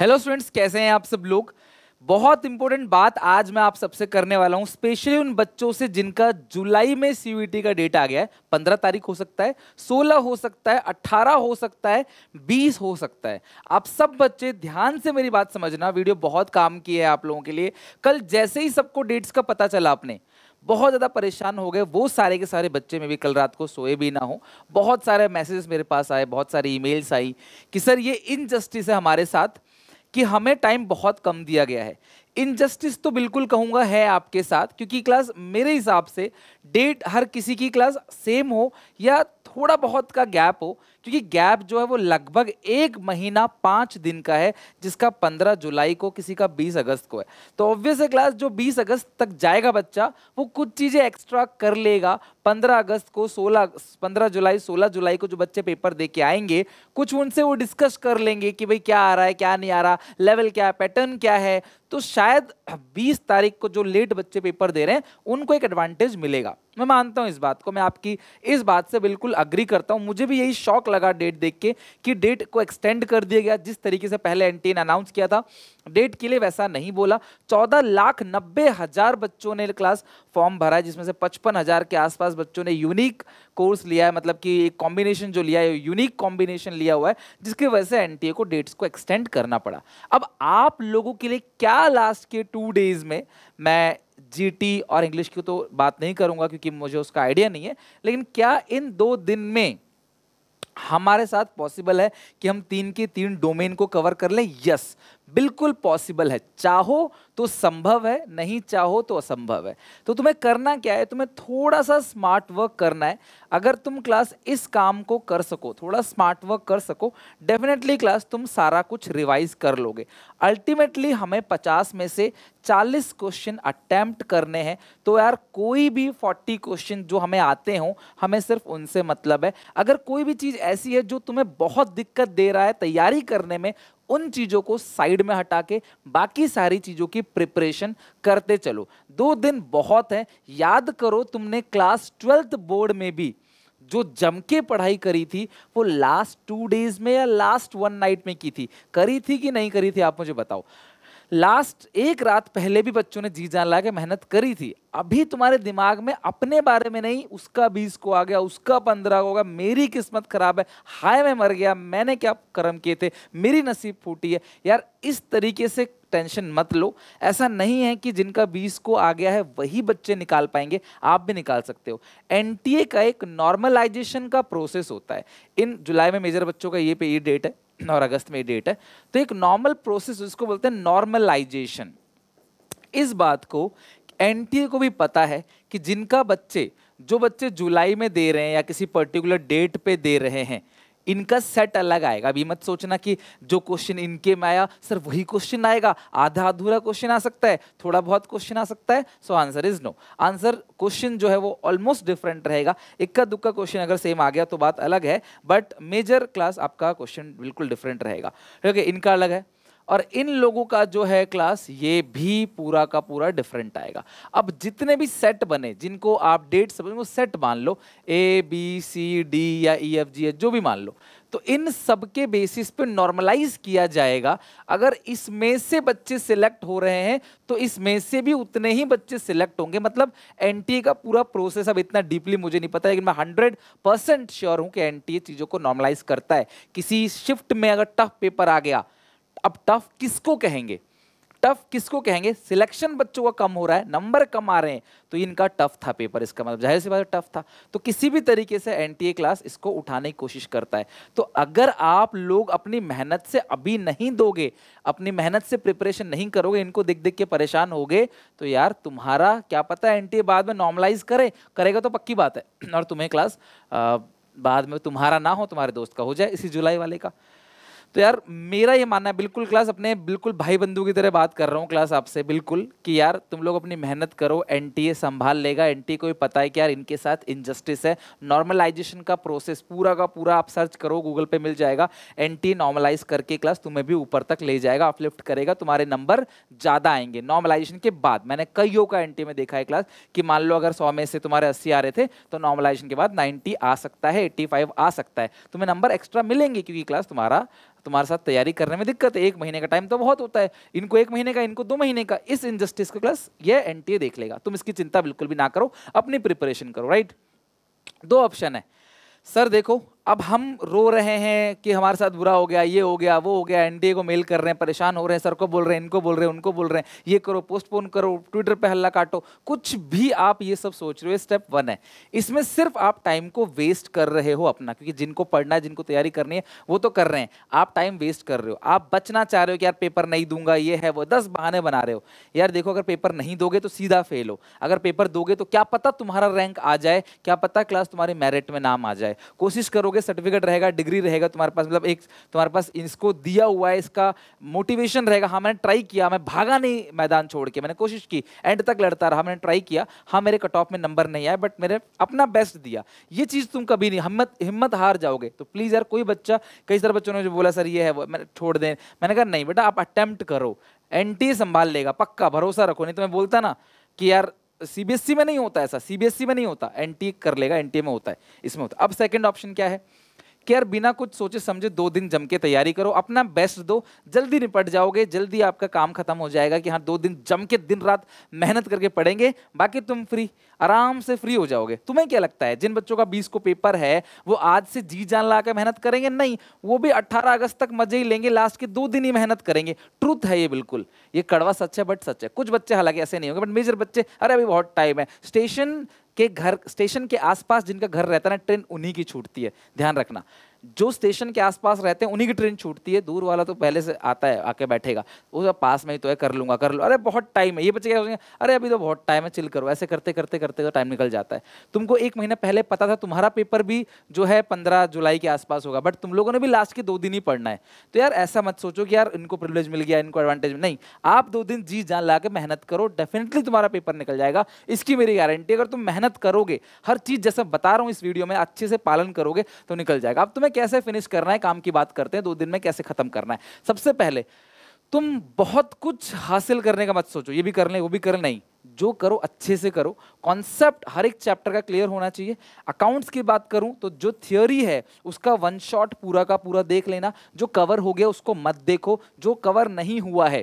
Hello students कैसे हैं आप सब लोग बहुत इंपॉर्टेंट बात आज मैं आप सबसे करने वाला हूं स्पेशली उन बच्चों से जिनका जुलाई में सीयूईटी e का डेट आ गया है पंद्रह तारीख हो सकता है सोलह हो सकता है अट्ठारह हो सकता है बीस हो सकता है आप सब बच्चे ध्यान से मेरी बात समझना वीडियो बहुत काम की है आप लोगों के लिए कल जैसे ही सबको डेट्स का पता चला आपने बहुत ज़्यादा परेशान हो गए वो सारे के सारे बच्चे में भी कल रात को सोए भी ना हो बहुत सारे मैसेजेस मेरे पास आए बहुत सारी ईमेल्स आई कि सर ये इनजस्टिस है हमारे साथ कि हमें टाइम बहुत कम दिया गया है इनजस्टिस तो बिल्कुल कहूँगा है आपके साथ क्योंकि क्लास मेरे हिसाब से डेट हर किसी की क्लास सेम हो या थोड़ा बहुत का गैप हो क्योंकि तो गैप जो है वो लगभग एक महीना पांच दिन का है जिसका पंद्रह जुलाई को किसी का बीस अगस्त को है तो ऑब्वियस है क्लास जो बीस अगस्त तक जाएगा बच्चा वो कुछ चीज़ें एक्स्ट्रा कर लेगा पंद्रह अगस्त को सोलह पंद्रह जुलाई सोलह जुलाई को जो बच्चे पेपर दे के आएंगे कुछ उनसे वो डिस्कस कर लेंगे कि भाई क्या आ रहा है क्या नहीं आ रहा लेवल क्या है पैटर्न क्या है तो शायद 20 तारीख को जो लेट बच्चे पेपर दे रहे हैं उनको एक एडवांटेज मिलेगा मैं मानता हूं इस बात को मैं आपकी इस बात से बिल्कुल अग्री करता हूँ मुझे भी यही शौक लगा डेट देख के कि डेट को एक्सटेंड कर दिया गया जिस तरीके से पहले एन अनाउंस किया था डेट के लिए वैसा नहीं बोला चौदह लाख नब्बे हजार बच्चों ने क्लास फॉर्म भरा है जिसमें से पचपन हजार के आसपास बच्चों ने यूनिक कोर्स लिया है मतलब कि एक कॉम्बिनेशन जो लिया है यूनिक कॉम्बिनेशन लिया हुआ है जिसकी वजह से एनटीए को डेट्स को एक्सटेंड करना पड़ा अब आप लोगों के लिए क्या लास्ट के टू डेज में मैं जी और इंग्लिश की तो बात नहीं करूँगा क्योंकि मुझे उसका आइडिया नहीं है लेकिन क्या इन दो दिन में हमारे साथ पॉसिबल है कि हम तीन की तीन डोमेन को कवर कर लें यस बिल्कुल पॉसिबल है चाहो तो संभव है नहीं चाहो तो असंभव है तो तुम्हें करना क्या है तुम्हें थोड़ा सा स्मार्ट वर्क करना है अगर तुम क्लास इस काम को कर सको थोड़ा स्मार्ट वर्क कर सको डेफिनेटली क्लास तुम सारा कुछ रिवाइज कर लोगे अल्टीमेटली हमें 50 में से 40 क्वेश्चन अटैम्प्ट करने हैं तो यार कोई भी 40 क्वेश्चन जो हमें आते हों हमें सिर्फ उनसे मतलब है अगर कोई भी चीज़ ऐसी है जो तुम्हें बहुत दिक्कत दे रहा है तैयारी करने में उन चीज़ों को साइड में हटा के बाकी सारी चीज़ों की प्रिपरेशन करते चलो दो दिन बहुत है याद करो तुमने क्लास ट्वेल्थ बोर्ड में भी जो जम के पढ़ाई करी थी वो लास्ट टू डेज में या लास्ट वन नाइट में की थी करी थी कि नहीं करी थी आप मुझे बताओ लास्ट एक रात पहले भी बच्चों ने जी जान ला के मेहनत करी थी अभी तुम्हारे दिमाग में अपने बारे में नहीं उसका बीस को आ गया उसका पंद्रह को होगा मेरी किस्मत खराब है हाय मैं मर गया मैंने क्या कर्म किए थे मेरी नसीब फूटी है यार इस तरीके से टेंशन मत लो ऐसा नहीं है कि जिनका बीस को आ गया है वही बच्चे निकाल पाएंगे आप भी निकाल सकते हो एन का एक नॉर्मलाइजेशन का प्रोसेस होता है इन जुलाई में मेजर बच्चों का ये पे ये डेट है और अगस्त में ये डेट है तो एक नॉर्मल प्रोसेस उसको बोलते हैं नॉर्मलाइजेशन इस बात को एनटीए को भी पता है कि जिनका बच्चे जो बच्चे जुलाई में दे रहे हैं या किसी पर्टिकुलर डेट पे दे रहे हैं इनका सेट अलग आएगा अभी मत सोचना कि जो क्वेश्चन इनके में आया सर वही क्वेश्चन आएगा आधा अधूरा क्वेश्चन आ सकता है थोड़ा बहुत क्वेश्चन आ सकता है so answer is no answer question जो है वो ऑलमोस्ट डिफरेंट रहेगा इक्का दुक्का क्वेश्चन अगर सेम आ गया तो बात अलग है बट मेजर क्लास आपका क्वेश्चन बिल्कुल डिफरेंट रहेगा ठीक है इनका अलग है और इन लोगों का जो है क्लास ये भी पूरा का पूरा डिफरेंट आएगा अब जितने भी सेट बने जिनको आप डेट समझ वो सेट मान लो ए बी सी डी या ई एफ जी एच जो भी मान लो तो इन सब के बेसिस पे नॉर्मलाइज किया जाएगा अगर इसमें से बच्चे सिलेक्ट हो रहे हैं तो इसमें से भी उतने ही बच्चे सिलेक्ट होंगे मतलब एन का पूरा प्रोसेस अब इतना डीपली मुझे नहीं पता लेकिन मैं हंड्रेड परसेंट श्योर हूँ कि एन चीज़ों को नॉर्मलाइज करता है किसी शिफ्ट में अगर टफ पेपर आ गया अब टफ किसको कहेंगे टफ किसको कहेंगे सिलेक्शन बच्चों का कम हो रहा है नंबर कम आ रहे हैं तो इनका टफ था पेपर इसका मतलब जाहिर सी बात टफ था तो किसी भी तरीके से एनटीए क्लास इसको उठाने की कोशिश करता है तो अगर आप लोग अपनी मेहनत से अभी नहीं दोगे अपनी मेहनत से प्रिपरेशन नहीं करोगे इनको देख देख के परेशान गए तो यार तुम्हारा क्या पता एन बाद में नॉर्मलाइज करे करेगा तो पक्की बात है और तुम्हें क्लास आ, बाद में तुम्हारा ना हो तुम्हारे दोस्त का हो जाए इसी जुलाई वाले का तो यार मेरा ये मानना है बिल्कुल क्लास अपने बिल्कुल भाई बंधु की तरह बात कर रहा हूँ क्लास आपसे बिल्कुल कि यार तुम लोग अपनी मेहनत करो एन संभाल लेगा एन को भी पता है कि यार इनके साथ इनजस्टिस है नॉर्मलाइजेशन का प्रोसेस पूरा का पूरा आप सर्च करो गूगल पे मिल जाएगा एन नॉर्मलाइज करके क्लास तुम्हें भी ऊपर तक ले जाएगा अपलिफ्ट करेगा तुम्हारे नंबर ज़्यादा आएंगे नॉर्मलाइजेशन के बाद मैंने कईयों का एन में देखा है क्लास कि मान लो अगर सौ में से तुम्हारे अस्सी आ रहे थे तो नॉर्मलाइजेशन के बाद नाइन्टी आ सकता है एट्टी आ सकता है तुम्हें नंबर एक्स्ट्रा मिलेंगे क्योंकि क्लास तुम्हारा तुम्हारे साथ तैयारी करने में दिक्कत है एक महीने का टाइम तो बहुत होता है इनको एक महीने का इनको दो महीने का इस इनजस्टिस का क्लास ये एन देख लेगा तुम इसकी चिंता बिल्कुल भी ना करो अपनी प्रिपरेशन करो राइट दो ऑप्शन है सर देखो अब हम रो रहे हैं कि हमारे साथ बुरा हो गया ये हो गया वो हो गया एनडीए को मेल कर रहे हैं परेशान हो रहे हैं सर को बोल रहे हैं इनको बोल रहे हैं उनको बोल रहे हैं ये करो पोस्टपोन करो ट्विटर पे हल्ला काटो कुछ भी आप ये सब सोच रहे हो स्टेप वन है इसमें सिर्फ आप टाइम को वेस्ट कर रहे हो अपना क्योंकि जिनको पढ़ना है जिनको तैयारी करनी है वो तो कर रहे हैं आप टाइम वेस्ट कर रहे हो आप बचना चाह रहे हो कि यार पेपर नहीं दूंगा ये है वो दस बहाने बना रहे हो यार देखो अगर पेपर नहीं दोगे तो सीधा फेल हो अगर पेपर दोगे तो क्या पता तुम्हारा रैंक आ जाए क्या पता क्लास तुम्हारे मेरिट में नाम आ जाए कोशिश करोगे जाओगे सर्टिफिकेट रहेगा डिग्री रहेगा तुम्हारे पास मतलब एक तुम्हारे पास इसको दिया हुआ है इसका मोटिवेशन रहेगा हाँ मैंने ट्राई किया मैं भागा नहीं मैदान छोड़ के मैंने कोशिश की एंड तक लड़ता रहा मैंने ट्राई किया हाँ मेरे कट ऑफ में नंबर नहीं आया बट मेरे अपना बेस्ट दिया ये चीज़ तुम कभी नहीं हिम्मत हिम्मत हार जाओगे तो प्लीज़ यार कोई बच्चा कई सारे बच्चों ने जो बोला सर ये है वो मैंने छोड़ दें मैंने कहा नहीं बेटा आप अटैम्प्ट करो एन संभाल लेगा पक्का भरोसा रखो नहीं तो मैं बोलता ना कि यार सीबीएसई में नहीं होता ऐसा सीबीएसई में नहीं होता एनटी कर लेगा एनटीए में होता है इसमें होता है अब सेकंड ऑप्शन क्या है कि यार बिना कुछ सोचे समझे दो दिन जम के तैयारी करो अपना बेस्ट दो जल्दी निपट जाओगे जल्दी आपका काम खत्म हो जाएगा कि हाँ दो दिन जम के दिन रात मेहनत करके पढ़ेंगे बाकी तुम फ्री आराम से फ्री हो जाओगे तुम्हें क्या लगता है जिन बच्चों का बीस को पेपर है वो आज से जी जान ला मेहनत करेंगे नहीं वो भी अट्ठारह अगस्त तक मजे ही लेंगे लास्ट के दो दिन ही मेहनत करेंगे ट्रूथ है ये बिल्कुल ये कड़वा सच है बट सच है कुछ बच्चे हालांकि ऐसे नहीं होंगे बट मेजर बच्चे अरे अभी बहुत टाइम है स्टेशन के घर स्टेशन के आसपास जिनका घर रहता है ना ट्रेन उन्हीं की छूटती है ध्यान रखना जो स्टेशन के आसपास रहते हैं उन्हीं की ट्रेन छूटती है दूर वाला तो पहले से आता है आके बैठेगा वो पास में ही तो है कर लूँगा कर लूँ अरे बहुत टाइम है ये बच्चे क्या अरे अभी तो बहुत टाइम है चिल करो ऐसे करते करते करते तो टाइम निकल जाता है तुमको एक महीना पहले पता था तुम्हारा पेपर भी जो है पंद्रह जुलाई के आसपास होगा बट तुम लोगों ने भी लास्ट के दो दिन ही पढ़ना है तो यार ऐसा मत सोचो कि यार इनको प्रिवलेज मिल गया इनको एडवांटेज नहीं आप दो दिन जी जान ला के मेहनत करो डेफिनेटली तुम्हारा पेपर निकल जाएगा इसकी मेरी गारंटी अगर तुम मेहनत करोगे हर चीज़ जैसा बता रहा हूँ इस वीडियो में अच्छे से पालन करोगे तो निकल जाएगा अब तुम्हें कैसे फिनिश करना है काम की बात करते हैं दो दिन में कैसे खत्म करना है सबसे पहले तुम बहुत कुछ हासिल करने का मत सोचो ये भी कर ले वो भी कर नहीं जो करो अच्छे से करो कॉन्सेप्ट हर एक चैप्टर का क्लियर होना चाहिए अकाउंट्स की बात करूं तो जो थ्योरी है उसका वन शॉट पूरा का पूरा देख लेना जो कवर हो गया उसको मत देखो जो कवर नहीं हुआ है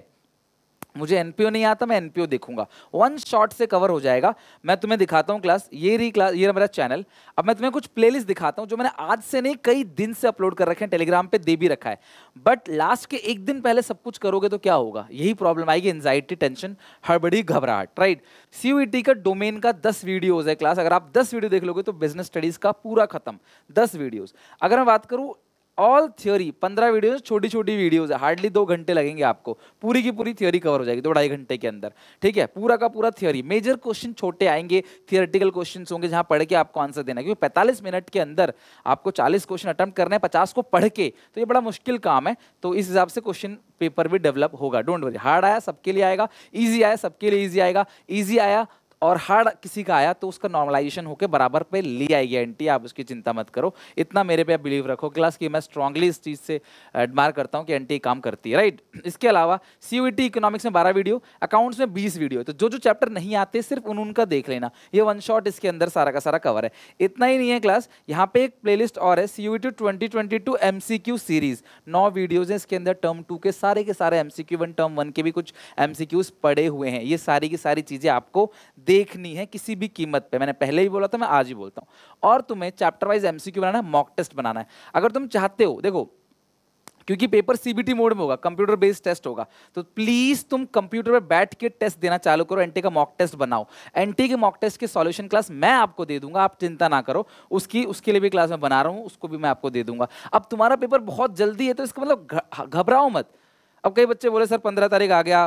मुझे एनपीओ नहीं आता मैं एनपीओ देखूंगा वन शॉट से कवर हो जाएगा मैं तुम्हें दिखाता हूँ क्लास ये री क्लास ये मेरा चैनल अब मैं तुम्हें कुछ प्लेलिस्ट दिखाता हूँ जो मैंने आज से नहीं कई दिन से अपलोड कर रखे हैं टेलीग्राम पे दे भी रखा है बट लास्ट के एक दिन पहले सब कुछ करोगे तो क्या होगा यही प्रॉब्लम आएगी एनजाइटी टेंशन हड़बड़ी घबराहट राइट सी e का डोमेन का दस वीडियोज है क्लास अगर आप दस वीडियो देख लोगे तो बिजनेस स्टडीज का पूरा खत्म दस वीडियोज अगर मैं बात करूँ ऑल थ्योरी पंद्रह वीडियोज छोटी छोटी वीडियोज है हार्डली दो घंटे लगेंगे आपको पूरी की पूरी थ्योरी कवर हो जाएगी दो ढाई घंटे के अंदर ठीक है पूरा का पूरा थ्योरी मेजर क्वेश्चन छोटे आएंगे थियोरटिकल क्वेश्चन होंगे जहां पढ़ के आपको आंसर देना क्योंकि पैंतालीस मिनट के अंदर आपको चालीस क्वेश्चन अटैम्प्ट करना है पचास को पढ़ के तो ये बड़ा मुश्किल काम है तो इस हिसाब से क्वेश्चन पेपर भी डेवलप होगा डोंट वरी हार्ड आया सबके लिए आएगा ईजी आया सबके लिए ईजी आएगा ईजी आया और हार्ड किसी का आया तो उसका नॉर्मलाइजेशन होकर बराबर पे ले आएगी एंटी आप उसकी चिंता मत करो इतना मेरे पे आप बिलीव रखो क्लास कि मैं स्ट्रांगली इस चीज़ से एडमायर करता हूँ कि एंटी काम करती है राइट इसके अलावा सी इकोनॉमिक्स e में बारह वीडियो अकाउंट्स में बीस वीडियो तो जो जो चैप्टर नहीं आते सिर्फ उन उनका देख लेना ये वन शॉट इसके अंदर सारा का सारा कवर है इतना ही नहीं है क्लास यहाँ पे एक प्लेलिस्ट और है C U T twenty twenty two M C Q series नौ वीडियोज हैं इसके अंदर टर्म टू के सारे के सारे M C Q one term one के भी कुछ एम सी क्यूज पड़े हुए हैं ये सारी की सारी चीज़ें आपको देख देखनी है किसी भी कीमत पे मैंने पहले ही बोला था मैं आज ही बोलता हूँ और तुम्हें चैप्टर वाइज एमसीक्यू बनाना है मॉक टेस्ट बनाना है अगर तुम चाहते हो देखो क्योंकि पेपर सीबीटी मोड में होगा कंप्यूटर बेस्ड टेस्ट होगा तो प्लीज़ तुम कंप्यूटर पर बैठ के टेस्ट देना चालू करो एनटी का मॉक टेस्ट बनाओ एनटी के मॉक टेस्ट के सॉल्यूशन क्लास मैं आपको दे दूंगा आप चिंता ना करो उसकी उसके लिए भी क्लास मैं बना रहा हूँ उसको भी मैं आपको दे दूंगा अब तुम्हारा पेपर बहुत जल्दी है तो इसका मतलब घबराओ मत अब कई बच्चे बोले सर पंद्रह तारीख आ गया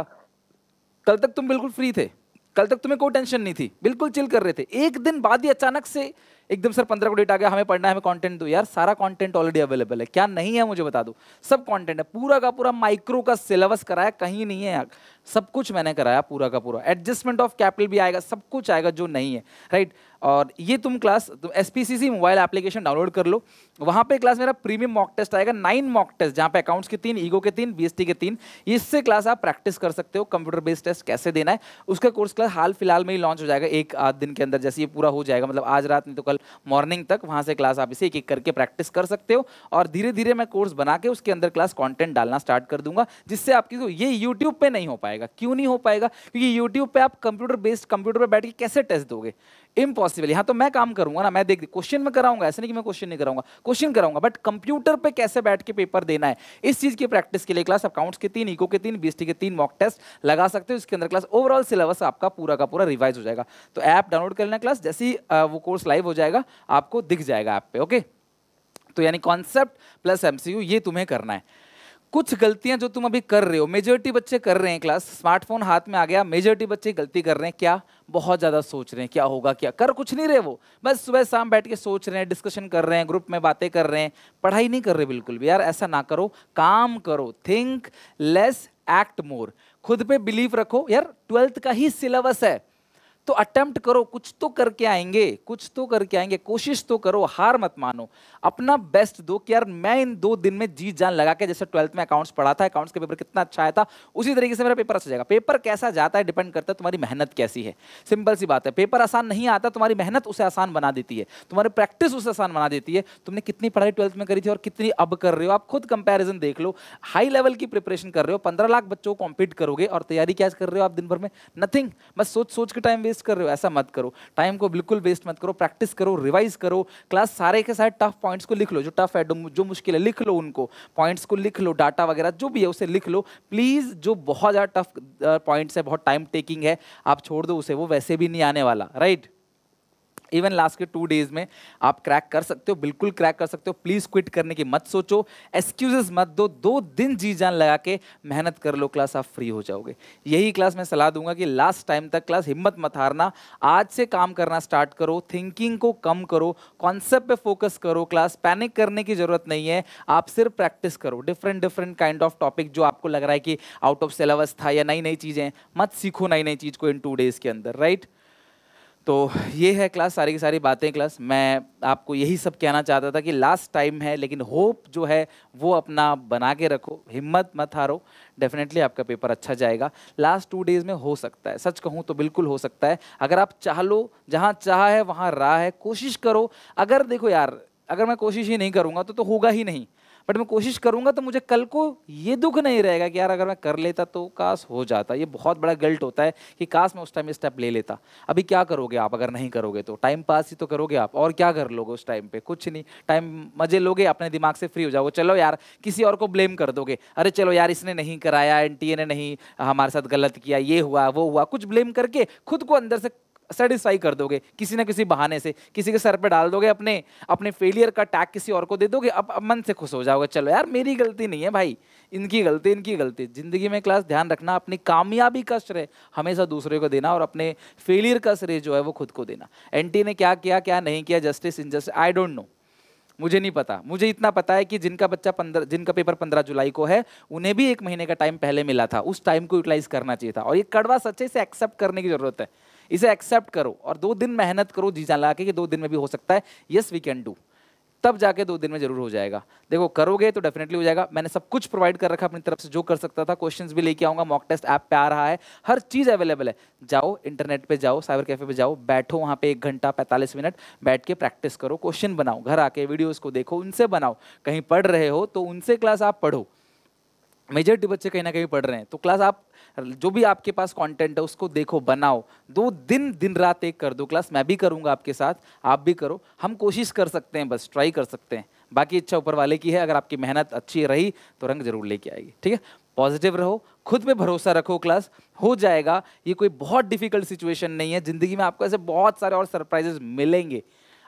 कल तक तुम बिल्कुल फ्री थे कल तक तुम्हें कोई टेंशन नहीं थी बिल्कुल चिल कर रहे थे एक दिन बाद ही अचानक से एकदम सर पंद्रह को डेट आ गया हमें पढ़ना है हमें कंटेंट दो यार सारा कंटेंट ऑलरेडी अवेलेबल है क्या नहीं है मुझे बता दो सब कंटेंट है पूरा का पूरा माइक्रो का सिलेबस कराया कहीं नहीं है यार सब कुछ मैंने कराया पूरा का पूरा एडजस्टमेंट ऑफ कैपिटल भी आएगा सब कुछ आएगा जो नहीं है राइट और ये तुम क्लास तुम एस मोबाइल एप्लीकेशन डाउनलोड कर लो वहाँ पे क्लास मेरा प्रीमियम मॉक टेस्ट आएगा नाइन मॉक टेस्ट जहाँ पे अकाउंट्स के तीन ईगो के तीन बी के तीन इससे क्लास आप प्रैक्टिस कर सकते हो कंप्यूटर बेस्ड टेस्ट कैसे देना है उसका कोर्स क्लास हाल फिलहाल में ही लॉन्च हो जाएगा एक आध दिन के अंदर जैसे ये पूरा हो जाएगा मतलब आज रात नहीं तो कल कल मॉर्निंग तक वहाँ से क्लास आप इसे एक एक करके प्रैक्टिस कर सकते हो और धीरे धीरे मैं कोर्स बना के उसके अंदर क्लास कॉन्टेंट डालना स्टार्ट कर दूंगा जिससे आपकी तो ये यूट्यूब पर नहीं हो पाएगा क्यों नहीं हो पाएगा क्योंकि यूट्यूब पर आप कंप्यूटर बेस्ड कंप्यूटर पर बैठ के कैसे टेस्ट दोगे इम्पॉसिबल यहाँ तो मैं काम करूंगा ना मैं देख क्वेश्चन में कराऊंगा ऐसे नहीं कि मैं क्वेश्चन नहीं कराऊंगा क्वेश्चन कराऊंगा बट कंप्यूटर पे कैसे बैठ के पेपर देना है इस चीज़ की प्रैक्टिस के लिए क्लास अकाउंट्स के तीन इको के तीन बीएसटी के तीन मॉक टेस्ट लगा सकते हो इसके अंदर क्लास ओवरऑल सिलेबस आपका पूरा का पूरा रिवाइज हो जाएगा तो ऐप डाउनलोड कर लेना क्लास जैसे ही वो कोर्स लाइव हो जाएगा आपको दिख जाएगा ऐप पे ओके तो यानी कॉन्सेप्ट प्लस एमसीयू ये तुम्हें करना है कुछ गलतियां जो तुम अभी कर रहे हो मेजोरिटी बच्चे कर रहे हैं क्लास स्मार्टफोन हाथ में आ गया मेजोरिटी बच्चे गलती कर रहे हैं क्या बहुत ज़्यादा सोच रहे हैं क्या होगा क्या कर कुछ नहीं रहे वो बस सुबह शाम बैठ के सोच रहे हैं डिस्कशन कर रहे हैं ग्रुप में बातें कर रहे हैं पढ़ाई नहीं कर रहे बिल्कुल भी यार ऐसा ना करो काम करो थिंक लेस एक्ट मोर खुद पे बिलीव रखो यार ट्वेल्थ का ही सिलेबस है तो अटेम्प्ट करो कुछ तो करके आएंगे कुछ तो करके आएंगे कोशिश तो करो हार मत मानो अपना बेस्ट दो कि यार मैं इन दो दिन में जी जान लगा के जैसे ट्वेल्थ में अकाउंट्स पढ़ा था अकाउंट्स का पेपर कितना अच्छा आया था उसी तरीके से मेरा पेपर अच्छा जाएगा पेपर कैसा जाता है डिपेंड करता है तुम्हारी मेहनत कैसी है सिंपल सी बात है पेपर आसान नहीं आता तुम्हारी मेहनत उसे आसान बना देती है तुम्हारी प्रैक्टिस उसे आसान बना देती है तुमने कितनी पढ़ाई ट्वेल्थ में करी थी और कितनी अब कर रहे हो आप खुद कंपेरिजन देख लो हाई लेवल की प्रिपरेशन कर रहे हो पंद्रह लाख बच्चों को कॉम्पीट करोगे और तैयारी क्या कर रहे हो आप दिन भर में नथिंग बस सोच सोच के टाइम वेस्ट वेस्ट कर रहे हो ऐसा मत करो टाइम को बिल्कुल वेस्ट मत करो प्रैक्टिस करो रिवाइज करो क्लास सारे के सारे टफ पॉइंट्स को लिख लो जो टफ है जो मुश्किल है लिख लो उनको पॉइंट्स को लिख लो डाटा वगैरह जो भी है उसे लिख लो प्लीज़ जो बहुत ज़्यादा टफ पॉइंट्स है बहुत टाइम टेकिंग है आप छोड़ दो उसे वो वैसे भी नहीं आने वाला राइट इवन लास्ट के टू डेज में आप क्रैक कर सकते हो बिल्कुल क्रैक कर सकते हो प्लीज़ क्विट करने की मत सोचो एक्सक्यूजेस मत दो दो दिन जी जान लगा के मेहनत कर लो क्लास आप फ्री हो जाओगे यही क्लास मैं सलाह दूंगा कि लास्ट टाइम तक क्लास हिम्मत मत हारना आज से काम करना स्टार्ट करो थिंकिंग को कम करो कॉन्सेप्ट पे फोकस करो क्लास पैनिक करने की ज़रूरत नहीं है आप सिर्फ प्रैक्टिस करो different different kind of topic जो आपको लग रहा है कि आउट ऑफ सिलेबस था या नई नई चीज़ें मत सीखो नई नई चीज़ को इन टू डेज़ के अंदर राइट right? तो ये है क्लास सारी की सारी बातें क्लास मैं आपको यही सब कहना चाहता था कि लास्ट टाइम है लेकिन होप जो है वो अपना बना के रखो हिम्मत मत हारो डेफिनेटली आपका पेपर अच्छा जाएगा लास्ट टू डेज़ में हो सकता है सच कहूँ तो बिल्कुल हो सकता है अगर आप चाह लो जहाँ चाह है वहाँ राह है कोशिश करो अगर देखो यार अगर मैं कोशिश ही नहीं करूँगा तो तो होगा ही नहीं बट मैं कोशिश करूंगा तो मुझे कल को ये दुख नहीं रहेगा कि यार अगर मैं कर लेता तो काश हो जाता ये बहुत बड़ा गल्ट होता है कि काश मैं उस टाइम स्टेप ले लेता अभी क्या करोगे आप अगर नहीं करोगे तो टाइम पास ही तो करोगे आप और क्या कर लोगे उस टाइम पर कुछ नहीं टाइम मजे लोगे अपने दिमाग से फ्री हो जाओगे चलो यार किसी और को ब्लेम कर दोगे अरे चलो यार इसने नहीं कराया एन ने नहीं हमारे साथ गलत किया ये हुआ वो हुआ कुछ ब्लेम करके खुद को अंदर से सेटिस्फाई कर दोगे किसी ना किसी बहाने से किसी के सर पे डाल दोगे अपने अपने फेलियर का टैग किसी और को दे दोगे अब मन से खुश हो जाओगे चलो यार मेरी गलती नहीं है भाई इनकी गलती इनकी गलती ज़िंदगी में क्लास ध्यान रखना अपनी कामयाबी का श्रेय हमेशा दूसरे को देना और अपने फेलियर का श्रेय जो है वो खुद को देना एन ने क्या किया क्या नहीं किया justice injustice I don't know मुझे नहीं पता मुझे इतना पता है कि जिनका बच्चा पंद्रह जिनका पेपर पंद्रह जुलाई को है उन्हें भी एक महीने का टाइम पहले मिला था उस टाइम को यूटिलाइज करना चाहिए था और ये कड़वा सच्चे से एक्सेप्ट करने की जरूरत है इसे एक्सेप्ट करो और दो दिन मेहनत करो जी जान लगा के कि दो दिन में भी हो सकता है येस वी कैन डू तब जाके दो दिन में जरूर हो जाएगा देखो करोगे तो डेफिनेटली हो जाएगा मैंने सब कुछ प्रोवाइड कर रखा अपनी तरफ से जो कर सकता था क्वेश्चंस भी लेके आऊंगा मॉक टेस्ट ऐप पे आ रहा है हर चीज़ अवेलेबल है जाओ इंटरनेट पे जाओ साइबर कैफे पे जाओ बैठो वहाँ पे एक घंटा पैंतालीस मिनट बैठ के प्रैक्टिस करो क्वेश्चन बनाओ घर आके वीडियोज़ को देखो उनसे बनाओ कहीं पढ़ रहे हो तो उनसे क्लास आप पढ़ो मेजोरिटी बच्चे कहीं ना कहीं पढ़ रहे हैं तो क्लास आप जो भी आपके पास कंटेंट है उसको देखो बनाओ दो दिन दिन रात एक कर दो क्लास मैं भी करूँगा आपके साथ आप भी करो हम कोशिश कर सकते हैं बस ट्राई कर सकते हैं बाकी इच्छा ऊपर वाले की है अगर आपकी मेहनत अच्छी रही तो रंग जरूर लेके आएगी ठीक है पॉजिटिव रहो खुद पे भरोसा रखो क्लास हो जाएगा ये कोई बहुत डिफिकल्ट सिचुएशन नहीं है ज़िंदगी में आपको ऐसे बहुत सारे और सरप्राइजेस मिलेंगे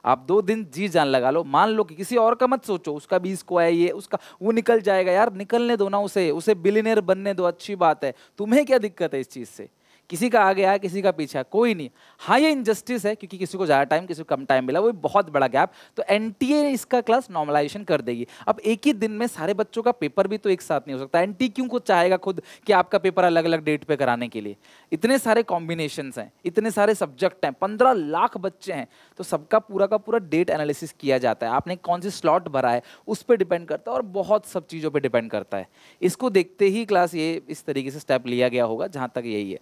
आप दो दिन जी जान लगा लो मान लो कि किसी और का मत सोचो उसका भी इसको है ये उसका वो निकल जाएगा यार निकलने दो ना उसे उसे बिलीनियर बनने दो अच्छी बात है तुम्हें क्या दिक्कत है इस चीज़ से किसी का आगे आया किसी का पीछा कोई नहीं हाँ ये इनजस्टिस है क्योंकि किसी को ज़्यादा टाइम किसी को कम टाइम मिला वो बहुत बड़ा गैप तो एन इसका क्लास नॉर्मलाइजेशन कर देगी अब एक ही दिन में सारे बच्चों का पेपर भी तो एक साथ नहीं हो सकता एन क्यों को चाहेगा खुद कि आपका पेपर अलग अलग डेट पर कराने के लिए इतने सारे कॉम्बिनेशन हैं इतने सारे सब्जेक्ट हैं पंद्रह लाख बच्चे हैं तो सबका पूरा का पूरा डेट एनालिसिस किया जाता है आपने कौन सी स्लॉट भरा है उस पर डिपेंड करता है और बहुत सब चीज़ों पर डिपेंड करता है इसको देखते ही क्लास ये इस तरीके से स्टेप लिया गया होगा जहाँ तक यही है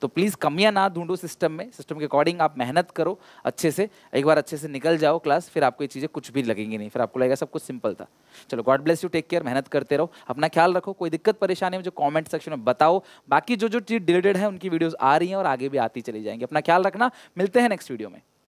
तो प्लीज़ कमियाँ ना ढूंढो सिस्टम में सिस्टम के अकॉर्डिंग आप मेहनत करो अच्छे से एक बार अच्छे से निकल जाओ क्लास फिर आपको ये चीज़ें कुछ भी लगेंगी नहीं फिर आपको लगेगा सब कुछ सिंपल था चलो God bless you take care मेहनत करते रहो अपना ख्याल रखो कोई दिक्कत परेशानी मुझे कॉमेंट सेक्शन में बताओ बाकी जो जो चीज़ डिलेटेड है उनकी वीडियोज़ आ रही हैं और आगे भी आती चली जाएंगी अपना ख्याल रखना मिलते हैं नेक्स्ट वीडियो में